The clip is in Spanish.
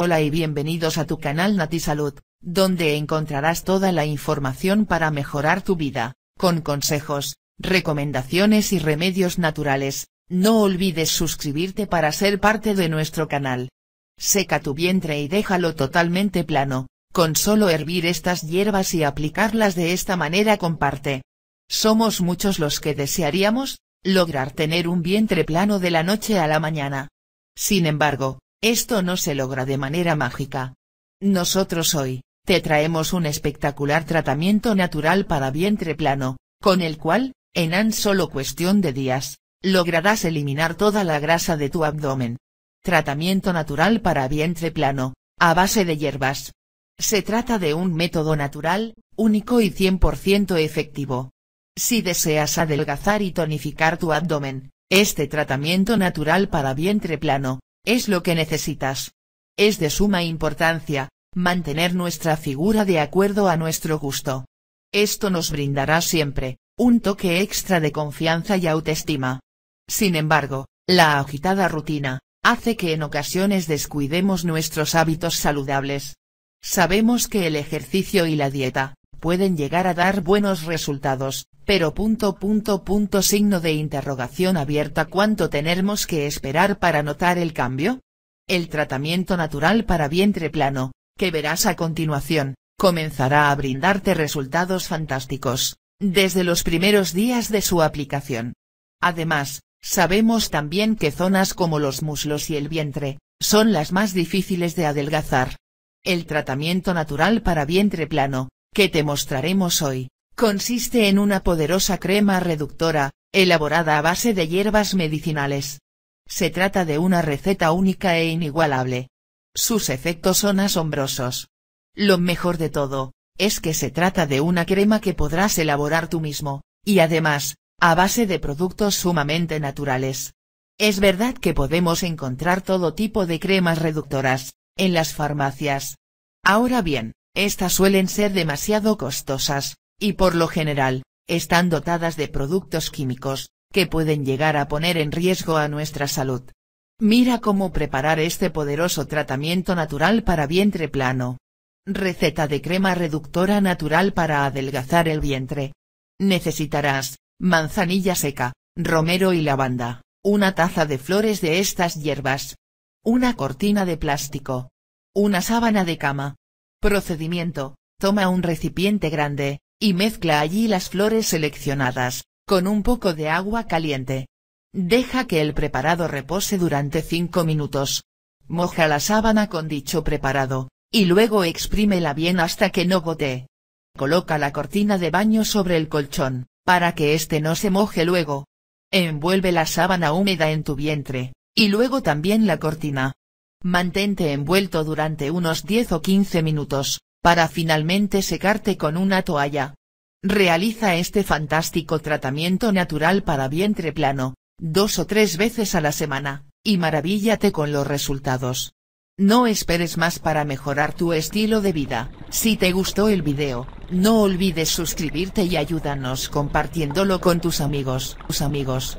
Hola y bienvenidos a tu canal NatiSalud, Salud, donde encontrarás toda la información para mejorar tu vida, con consejos, recomendaciones y remedios naturales, no olvides suscribirte para ser parte de nuestro canal. Seca tu vientre y déjalo totalmente plano, con solo hervir estas hierbas y aplicarlas de esta manera comparte. Somos muchos los que desearíamos, lograr tener un vientre plano de la noche a la mañana. Sin embargo, esto no se logra de manera mágica. Nosotros hoy, te traemos un espectacular tratamiento natural para vientre plano, con el cual, en tan solo cuestión de días, lograrás eliminar toda la grasa de tu abdomen. Tratamiento natural para vientre plano, a base de hierbas. Se trata de un método natural, único y 100% efectivo. Si deseas adelgazar y tonificar tu abdomen, este tratamiento natural para vientre plano, es lo que necesitas. Es de suma importancia, mantener nuestra figura de acuerdo a nuestro gusto. Esto nos brindará siempre, un toque extra de confianza y autoestima. Sin embargo, la agitada rutina, hace que en ocasiones descuidemos nuestros hábitos saludables. Sabemos que el ejercicio y la dieta, pueden llegar a dar buenos resultados, pero punto punto punto signo de interrogación abierta cuánto tenemos que esperar para notar el cambio. El tratamiento natural para vientre plano, que verás a continuación, comenzará a brindarte resultados fantásticos, desde los primeros días de su aplicación. Además, sabemos también que zonas como los muslos y el vientre, son las más difíciles de adelgazar. El tratamiento natural para vientre plano, que te mostraremos hoy, consiste en una poderosa crema reductora, elaborada a base de hierbas medicinales. Se trata de una receta única e inigualable. Sus efectos son asombrosos. Lo mejor de todo, es que se trata de una crema que podrás elaborar tú mismo, y además, a base de productos sumamente naturales. Es verdad que podemos encontrar todo tipo de cremas reductoras, en las farmacias. Ahora bien, estas suelen ser demasiado costosas, y por lo general, están dotadas de productos químicos, que pueden llegar a poner en riesgo a nuestra salud. Mira cómo preparar este poderoso tratamiento natural para vientre plano. Receta de crema reductora natural para adelgazar el vientre. Necesitarás, manzanilla seca, romero y lavanda, una taza de flores de estas hierbas. Una cortina de plástico. Una sábana de cama, Procedimiento. Toma un recipiente grande, y mezcla allí las flores seleccionadas, con un poco de agua caliente. Deja que el preparado repose durante 5 minutos. Moja la sábana con dicho preparado, y luego exprímela bien hasta que no gotee. Coloca la cortina de baño sobre el colchón, para que éste no se moje luego. Envuelve la sábana húmeda en tu vientre, y luego también la cortina, Mantente envuelto durante unos 10 o 15 minutos, para finalmente secarte con una toalla. Realiza este fantástico tratamiento natural para vientre plano, dos o tres veces a la semana, y maravíllate con los resultados. No esperes más para mejorar tu estilo de vida, si te gustó el video, no olvides suscribirte y ayúdanos compartiéndolo con tus amigos, tus amigos.